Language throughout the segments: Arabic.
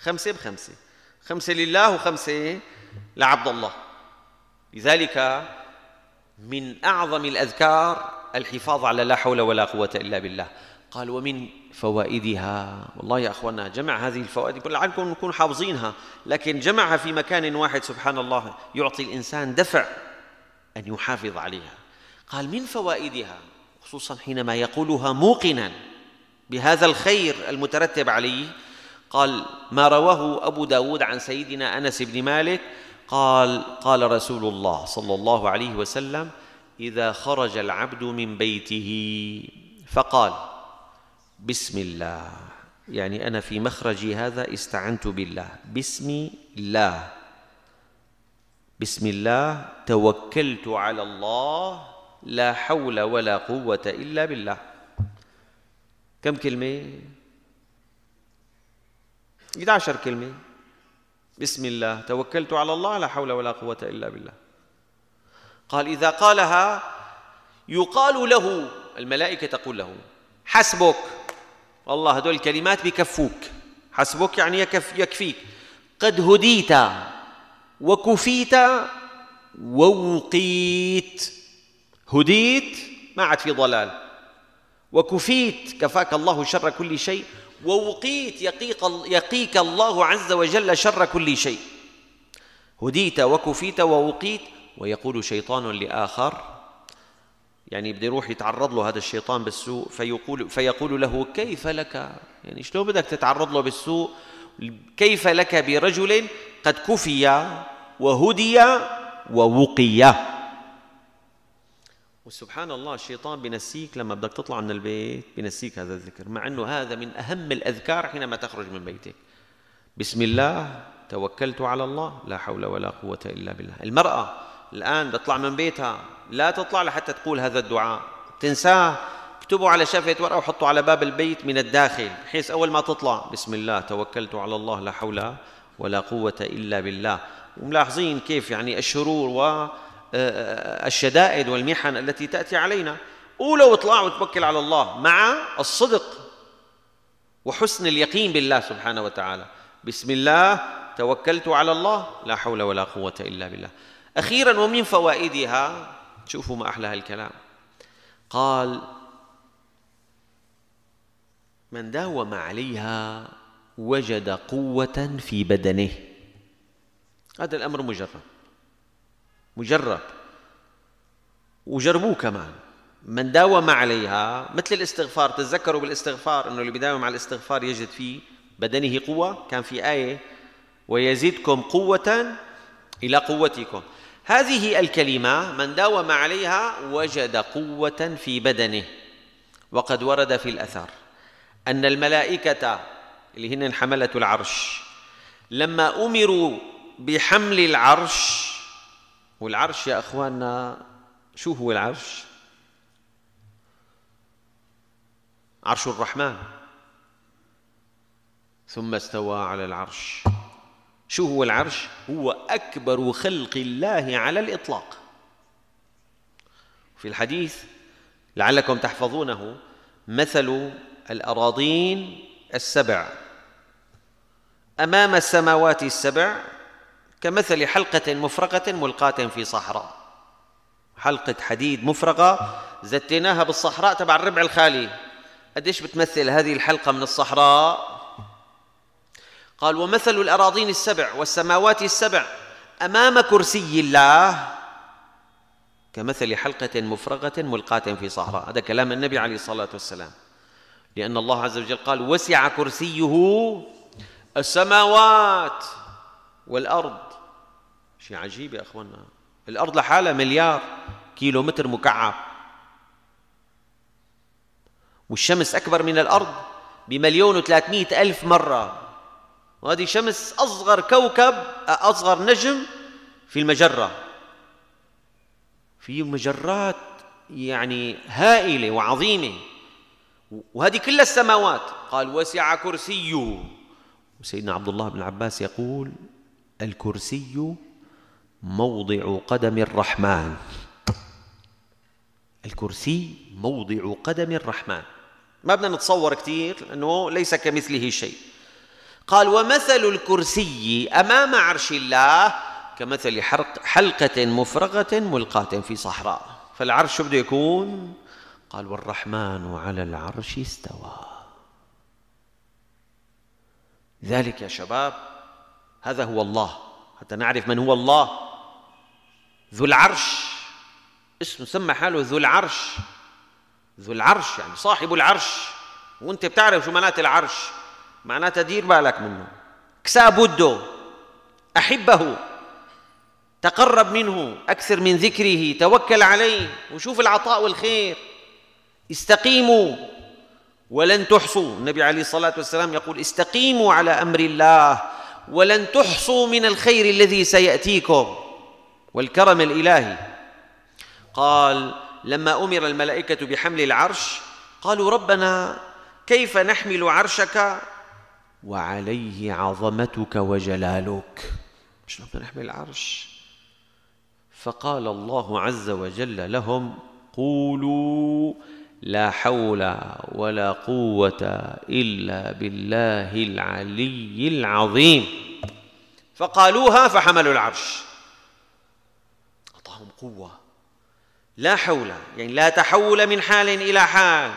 خمسة بخمسة خمسة لله وخمسة لعبد الله لذلك من أعظم الأذكار الحفاظ على لا حول ولا قوة إلا بالله قال ومن فوائدها والله يا أخوانا جمع هذه الفوائد يقول لعلكم نكون حافظينها لكن جمعها في مكان واحد سبحان الله يعطي الإنسان دفع أن يحافظ عليها قال من فوائدها خصوصا حينما يقولها موقنا بهذا الخير المترتب عليه قال ما رواه أبو داود عن سيدنا أنس بن مالك قال قال رسول الله صلى الله عليه وسلم إذا خرج العبد من بيته فقال بسم الله يعني أنا في مخرجي هذا استعنت بالله بسم الله بسم الله توكلت على الله لا حول ولا قوة إلا بالله كم كلمة؟ 11 كلمة بسم الله توكلت على الله لا حول ولا قوة إلا بالله قال إذا قالها يقال له الملائكة تقول له حسبك والله هدول الكلمات بكفوك حسبك يعني يكف يكفيك قد هديت وكفيت ووقيت هديت ما عاد في ضلال وكفيت كفاك الله شر كل شيء ووقيت يقيك, يقيك الله عز وجل شر كل شيء هديت وكفيت ووقيت ويقول شيطان لآخر يعني بده يروح يتعرض له هذا الشيطان بالسوء فيقول فيقول له كيف لك يعني شلون بدك تتعرض له بالسوء كيف لك برجل قد كفي وهدي ووقي وسبحان الله الشيطان بنسيك لما بدك تطلع من البيت بنسيك هذا الذكر مع أنه هذا من أهم الأذكار حينما تخرج من بيتك بسم الله توكلت على الله لا حول ولا قوة إلا بالله المرأة الآن تطلع من بيتها لا تطلع لحتى تقول هذا الدعاء تنساه اكتبه على شفة ورقة وحطه على باب البيت من الداخل بحيث أول ما تطلع بسم الله توكلت على الله لا حول ولا قوة إلا بالله وملاحظين كيف يعني الشرور و الشدائد والمحن التي تأتي علينا أولى واطلع وتوكل على الله مع الصدق وحسن اليقين بالله سبحانه وتعالى بسم الله توكلت على الله لا حول ولا قوة إلا بالله أخيرا ومن فوائدها شوفوا ما أحلى هالكلام قال من داوم عليها وجد قوة في بدنه هذا الأمر مجرد مجرب وجربوه كمان من داوم عليها مثل الاستغفار تذكروا بالاستغفار انه اللي بيداوم على الاستغفار يجد في بدنه قوه كان في ايه ويزيدكم قوه الى قوتكم هذه الكلمه من داوم عليها وجد قوه في بدنه وقد ورد في الاثر ان الملائكه اللي هن حمله العرش لما امروا بحمل العرش والعرش يا اخواننا شو هو العرش عرش الرحمن ثم استوى على العرش شو هو العرش هو اكبر خلق الله على الاطلاق في الحديث لعلكم تحفظونه مثل الاراضين السبع امام السماوات السبع كمثل حلقة مفرقة ملقاة في صحراء حلقة حديد مفرقة زتيناها بالصحراء تبع الربع الخالي قديش بتمثل هذه الحلقة من الصحراء قال ومثل الأراضين السبع والسماوات السبع أمام كرسي الله كمثل حلقة مفرغة ملقاة في صحراء هذا كلام النبي عليه الصلاة والسلام لأن الله عز وجل قال وسع كرسيه السماوات والأرض شيء يعني عجيب يا أخوانا الأرض لحالها مليار كيلو متر مكعب والشمس أكبر من الأرض بمليون وثلاثمائة ألف مرة وهذه شمس أصغر كوكب أصغر نجم في المجرة في مجرات يعني هائلة وعظيمة وهذه كلها السماوات قال وسع كرسيه وسيدنا عبد الله بن عباس يقول الكرسي موضع قدم الرحمن الكرسي موضع قدم الرحمن ما بدنا نتصور كثير لأنه ليس كمثله شيء قال ومثل الكرسي أمام عرش الله كمثل حرق حلقة مفرغة ملقاة في صحراء فالعرش بده يكون قال والرحمن على العرش استوى ذلك يا شباب هذا هو الله حتى نعرف من هو الله ذو العرش اسم سمى حاله ذو العرش ذو العرش يعني صاحب العرش وانت بتعرف شو معناته العرش معناتها دير بالك منه كسابده احبه تقرب منه اكثر من ذكره توكل عليه وشوف العطاء والخير استقيموا ولن تحصوا النبي عليه الصلاه والسلام يقول استقيموا على امر الله ولن تحصوا من الخير الذي سياتيكم والكرم الالهي قال لما امر الملائكه بحمل العرش قالوا ربنا كيف نحمل عرشك وعليه عظمتك وجلالك شلون بدنا نحمل العرش فقال الله عز وجل لهم قولوا لا حول ولا قوة إلا بالله العلي العظيم فقالوها فحملوا العرش أعطاهم قوة لا حول يعني لا تحول من حال إلى حال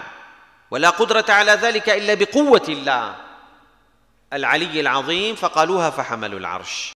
ولا قدرة على ذلك إلا بقوة الله العلي العظيم فقالوها فحملوا العرش